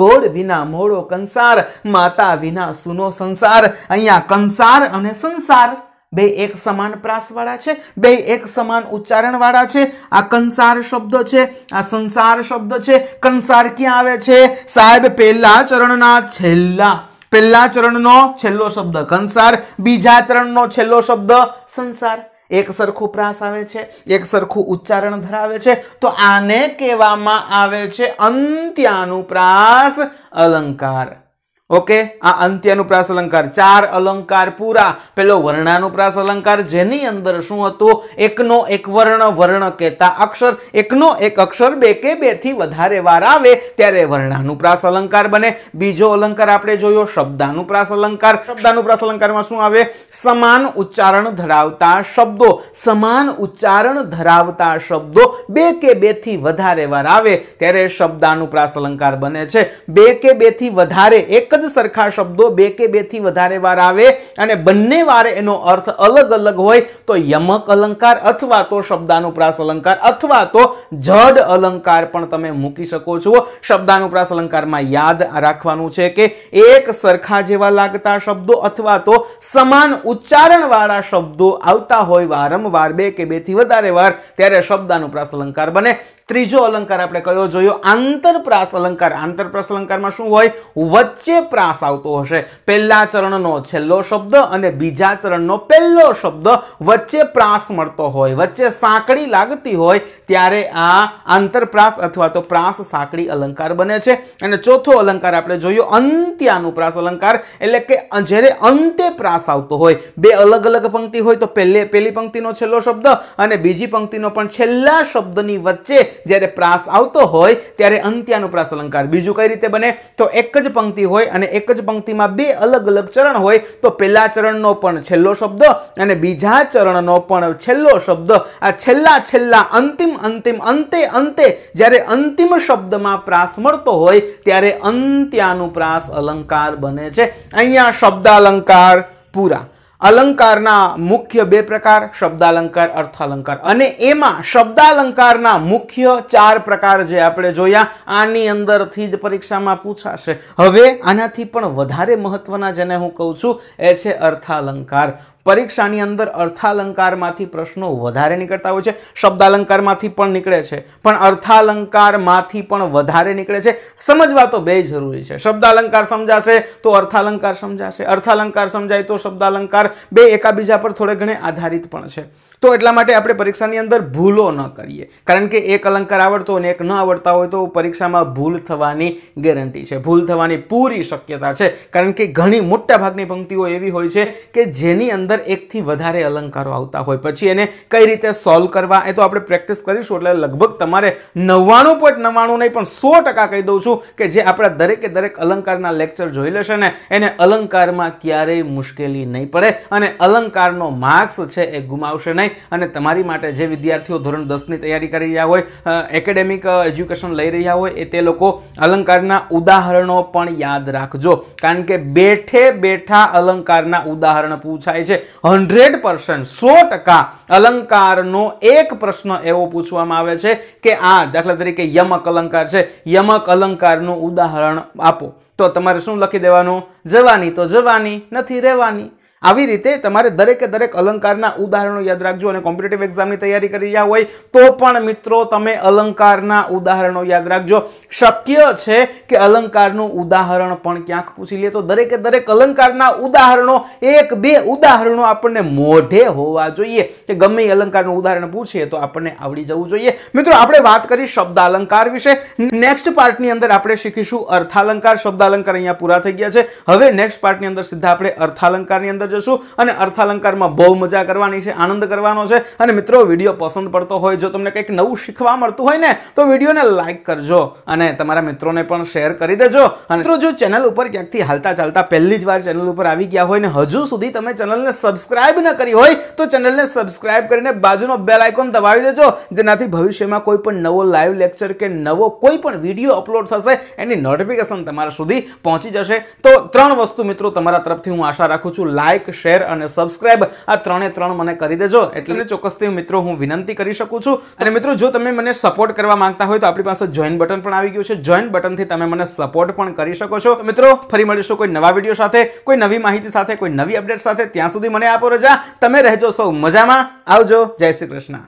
ગોળ વિના મોડો કંસાર માતા વિના સુનો સંસાર અહીંયા કંસાર અને સંસાર બે એક સમાન પ્રાસવાળા છે બે એક સમાન ઉચ્ચારણવાળા છે આ કંસાર શબ્દ છે આ સંસાર શબ્દ છે કંસાર ક્યાં આવે છે સાહેબ પહેલા ચરણના છેલ્લા પહેલા ચરણનો છેલ્લો શબ્દ કંસાર બીજા ચરણનો છેલ્લો શબ્દ સંસાર એક સરખું પ્રાસ આવે છે એક સરખું ઉચ્ચારણ ધરાવે છે તો આને કહેવામાં આવે છે અંત્યાનુપ્રાસ અલંકાર ઓકે આ અંત્યાનુપ્રાસ અલંકાર ચાર અલંકાર પૂરા પેલો વર્ણાનુપ્રાસ અલંકાર જેની અંદર શું હતું એકનો એક વર્ણ વર્ણ કહેતા અક્ષર એકનો એક અક્ષર બે કે બેથી વધારે વાર આવે ત્યારે વર્ણાનુપ્રાસ અલંકાર બને બીજો અલંકાર આપણે જોયો શબ્દાનુપ્રાસ અલંકાર શબ્દાનુપ્રાસ અલંકારમાં શું આવે સમાન ઉચ્ચારણ ધરાવતા શબ્દો સમાન ઉચ્ચારણ ધરાવતા શબ્દો બે કે બેથી વધારે વાર આવે ત્યારે શબ્દાનુપ્રાસ અલંકાર બને છે બે કે બેથી વધારે એક જ સરખા શબ્દો બે કે બેથી વધારે વાર આવે અને બંને વારે એનો અર્થ અલગ અલગ હોય તો યમક અલંકાર અથવા તો શબ્દાનુપ્રાસ અલંકાર અથવા તો જડ અલંકાર પણ તમે મૂકી શકો છો શબ્દાનુપ્રાસ અલંકારમાં યાદ રાખવાનું છે કે એક સરખા જેવા લાગતા શબ્દો અથવા તો સમાન ઉચ્ચારણવાળા શબ્દો આવતા હોય વારંવાર બે કે બેથી વધારે વાર ત્યારે શબ્દાનુપ્રાસ અલંકાર બને ત્રીજો અલંકાર આપણે કયો જોયો આંતરપ્રાસ અલંકાર આંતરપ્રાસ અલંકારમાં શું હોય વચ્ચે પ્રાસ આવતો હશે પહેલા ચરણનો છેલ્લો શબ્દ અને બીજા ચરણનો પહેલો શબ્દ વચ્ચે પ્રાસ મળતો હોય વચ્ચે સાંકડી લાગતી હોય ત્યારે આ આંતરપ્રાસ અથવા તો પ્રાસ સાંકડી અલંકાર બને છે અને ચોથો અલંકાર આપણે જોયો અંત્યાનુપ્રાસ અલંકાર એટલે કે જ્યારે અંતે પ્રાસ આવતો હોય બે અલગ અલગ પંક્તિ હોય તો પહેલે પહેલી પંક્તિનો છેલ્લો શબ્દ અને બીજી પંક્તિનો પણ છેલ્લા શબ્દની વચ્ચે જ્યારે પ્રાસ આવતો હોય ત્યારે અંત્યાનુપ્રાસ અલંકાર બીજું કઈ રીતે બને તો એક જ પંક્તિ હોય અને એક જ પંક્તિમાં બે અલગ અલગ ચરણ હોય તો પહેલા ચરણનો પણ છેલ્લો શબ્દ અને બીજા ચરણનો પણ છેલ્લો શબ્દ આ છેલ્લા છેલ્લા અંતિમ અંતિમ અંતે અંતે જ્યારે અંતિમ શબ્દમાં પ્રાસ મળતો હોય ત્યારે અંત્યાનુપ્રાસ અલંકાર બને છે અહીંયા શબ્દાલંકાર પૂરા અલંકારના મુખ્ય બે પ્રકાર શબ્દાલંકાર અર્થાલંકાર અને એમાં શબ્દાલંકારના મુખ્ય ચાર પ્રકાર જે આપણે જોયા આની અંદરથી જ પરીક્ષામાં પૂછાશે હવે આનાથી પણ વધારે મહત્વના જેને હું કહું છું એ છે અર્થાલંકાર પરીક્ષાની અંદર અર્થાલંકારમાંથી પ્રશ્નો વધારે નીકળતા હોય છે શબ્દાલંકારમાંથી પણ નીકળે છે પણ અર્થાલંકારમાંથી પણ વધારે નીકળે છે સમજવા તો બે જરૂરી છે શબ્દાલંકાર સમજાશે તો અર્થાલંકાર સમજાશે અર્થાલંકાર સમજાય તો શબ્દાલંકાર બે એકાબીજા પર થોડે ઘણે આધારિત પણ છે તો એટલા માટે આપણે પરીક્ષાની અંદર ભૂલો ન કરીએ કારણ કે એક અલંકાર આવડતો અને એક ન આવડતા હોય તો પરીક્ષામાં ભૂલ થવાની ગેરંટી છે ભૂલ થવાની પૂરી શક્યતા છે કારણ કે ઘણી મોટા ભાગની પંક્તિઓ એવી હોય છે કે જેની અંદર એકથી વધારે અલંકારો આવતા હોય પછી એને કઈ રીતે સોલ્વ કરવા એ તો આપણે પ્રેક્ટિસ કરીશું એટલે લગભગ તમારે નવ્વાણું પોઈન્ટ નવ્વાણું નહીં પણ સો ટકા કહી દઉં છું કે જે આપણા દરેકે દરેક અલંકારના લેક્ચર જોઈ લેશે ને એને અલંકારમાં ક્યારેય મુશ્કેલી નહીં પડે અને અલંકારનો માર્ક્સ છે એ ગુમાવશે નહીં અને તમારી માટે જે વિદ્યાર્થીઓ ધોરણ દસની તૈયારી કરી રહ્યા હોય એકેડેમિક એજ્યુકેશન લઈ રહ્યા હોય એ તે લોકો અલંકારના ઉદાહરણો પણ યાદ રાખજો કારણ કે બેઠે બેઠા અલંકારના ઉદાહરણ પૂછાય છે હંડ્રેડ પર્સન્ટ સો ટકા અલંકારનો એક પ્રશ્ન એવો પૂછવામાં આવે છે કે આ દાખલા તરીકે યમક અલંકાર છે યમક અલંકારનું ઉદાહરણ આપો તો તમારે શું લખી દેવાનું જવાની તો જવાની નથી રહેવાની આવી રીતે તમારે દરેકે દરેક અલંકારના ઉદાહરણો યાદ રાખજો અને કોમ્પિટેટિવ એક્ઝામની તૈયારી કરી રહ્યા હોય તો પણ મિત્રો તમે અલંકારના ઉદાહરણો યાદ રાખજો શક્ય છે કે અલંકારનું ઉદાહરણ પણ ક્યાંક પૂછી લે તો દરેકે દરેક અલંકારના ઉદાહરણો એક બે ઉદાહરણો આપણને મોઢે હોવા જોઈએ કે ગમે એ અલંકારનું ઉદાહરણ પૂછીએ તો આપણને આવડી જવું જોઈએ મિત્રો આપણે વાત કરી શબ્દ અલંકાર વિશે નેક્સ્ટ પાર્ટની અંદર આપણે શીખીશું અર્થાલંકાર શબ્દ અલંકાર અહીંયા પૂરા થઈ ગયા છે હવે નેક્સ્ટ પાર્ટની અંદર સીધા આપણે અર્થાલંકારની અંદર જશું અને અર્થાલંકારમાં બહુ મજા કરવાની છે આનંદ કરવાનો છે અને મિત્રો વિડીયો પસંદ પડતો હોય જો તમને કંઈક નવું શીખવા મળતું હોય ને તો વિડીયોને લાઇક કરજો અને તમારા મિત્રોને પણ શેર કરી દેજો અને મિત્રો જો ચેનલ ઉપર ક્યાંકથી હાલતા ચાલતા પહેલી જ વાર ચેનલ ઉપર આવી ગયા હોય ને હજુ સુધી તમે ચેનલને સબસ્ક્રાઇબ ન કરી હોય તો ચેનલને સબસ્ક્રાઇબ કરીને બાજુનો બેલ આઇકોન દબાવી દેજો જેનાથી ભવિષ્યમાં કોઈ પણ નવો લાઈવ લેક્ચર કે નવો કોઈ પણ વિડીયો અપલોડ થશે એની નોટિફિકેશન તમારા સુધી પહોંચી જશે તો ત્રણ વસ્તુ મિત્રો તમારા તરફથી હું આશા રાખું છું લાઈવ લાઇક શેર અને સબસ્ક્રાઇબ આ ત્રણે ત્રણ મને કરી દેજો એટલે ચોક્કસથી મિત્રો હું વિનંતી કરી શકું છું અને મિત્રો જો તમે મને સપોર્ટ કરવા માંગતા હોય તો આપણી પાસે જોઈન બટન પણ આવી ગયું છે જોઈન બટનથી તમે મને સપોર્ટ પણ કરી શકો છો મિત્રો ફરી મળીશું કોઈ નવા વિડીયો સાથે કોઈ નવી માહિતી સાથે કોઈ નવી અપડેટ સાથે ત્યાં સુધી મને આપો રજા તમે રહેજો સૌ મજામાં આવજો જય શ્રી કૃષ્ણ